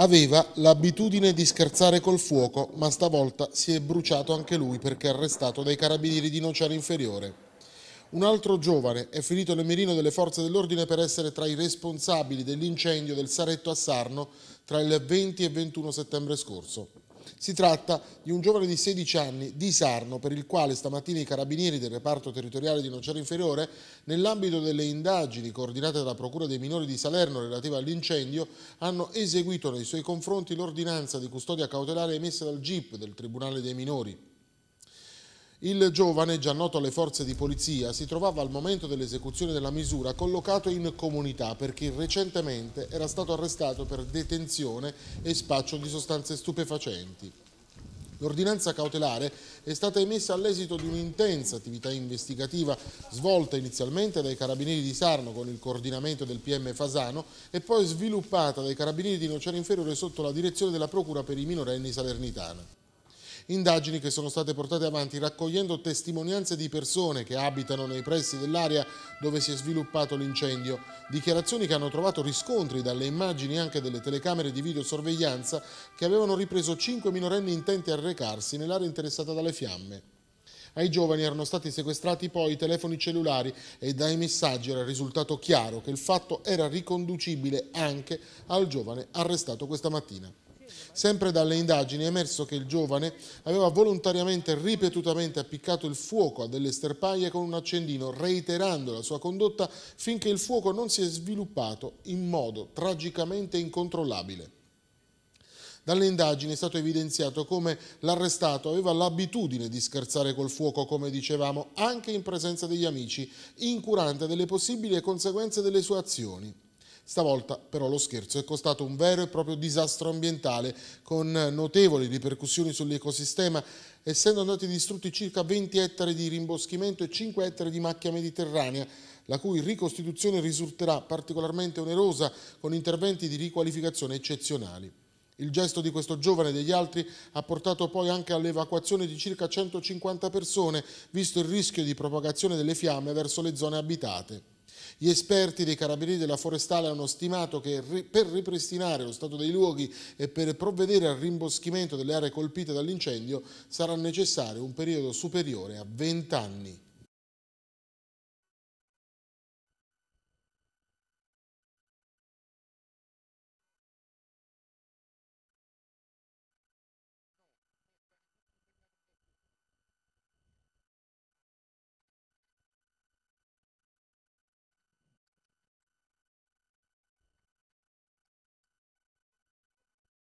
Aveva l'abitudine di scherzare col fuoco, ma stavolta si è bruciato anche lui perché arrestato dai carabinieri di Nociano Inferiore. Un altro giovane è finito nel mirino delle forze dell'ordine per essere tra i responsabili dell'incendio del Saretto a Sarno tra il 20 e il 21 settembre scorso. Si tratta di un giovane di 16 anni di Sarno per il quale stamattina i carabinieri del reparto territoriale di Nocera Inferiore nell'ambito delle indagini coordinate dalla Procura dei minori di Salerno relativa all'incendio hanno eseguito nei suoi confronti l'ordinanza di custodia cautelare emessa dal GIP del Tribunale dei minori. Il giovane, già noto alle forze di polizia, si trovava al momento dell'esecuzione della misura collocato in comunità perché recentemente era stato arrestato per detenzione e spaccio di sostanze stupefacenti. L'ordinanza cautelare è stata emessa all'esito di un'intensa attività investigativa svolta inizialmente dai carabinieri di Sarno con il coordinamento del PM Fasano e poi sviluppata dai carabinieri di Nocera Inferiore sotto la direzione della Procura per i minorenni salernitana. Indagini che sono state portate avanti raccogliendo testimonianze di persone che abitano nei pressi dell'area dove si è sviluppato l'incendio. Dichiarazioni che hanno trovato riscontri dalle immagini anche delle telecamere di videosorveglianza che avevano ripreso cinque minorenni intenti a recarsi nell'area interessata dalle fiamme. Ai giovani erano stati sequestrati poi i telefoni cellulari e dai messaggi era risultato chiaro che il fatto era riconducibile anche al giovane arrestato questa mattina. Sempre dalle indagini è emerso che il giovane aveva volontariamente e ripetutamente appiccato il fuoco a delle sterpaie con un accendino, reiterando la sua condotta finché il fuoco non si è sviluppato in modo tragicamente incontrollabile. Dalle indagini è stato evidenziato come l'arrestato aveva l'abitudine di scherzare col fuoco, come dicevamo, anche in presenza degli amici, incurante delle possibili conseguenze delle sue azioni. Stavolta però lo scherzo è costato un vero e proprio disastro ambientale con notevoli ripercussioni sull'ecosistema essendo andati distrutti circa 20 ettari di rimboschimento e 5 ettari di macchia mediterranea la cui ricostituzione risulterà particolarmente onerosa con interventi di riqualificazione eccezionali. Il gesto di questo giovane e degli altri ha portato poi anche all'evacuazione di circa 150 persone, visto il rischio di propagazione delle fiamme verso le zone abitate. Gli esperti dei carabinieri della Forestale hanno stimato che per ripristinare lo stato dei luoghi e per provvedere al rimboschimento delle aree colpite dall'incendio sarà necessario un periodo superiore a 20 anni.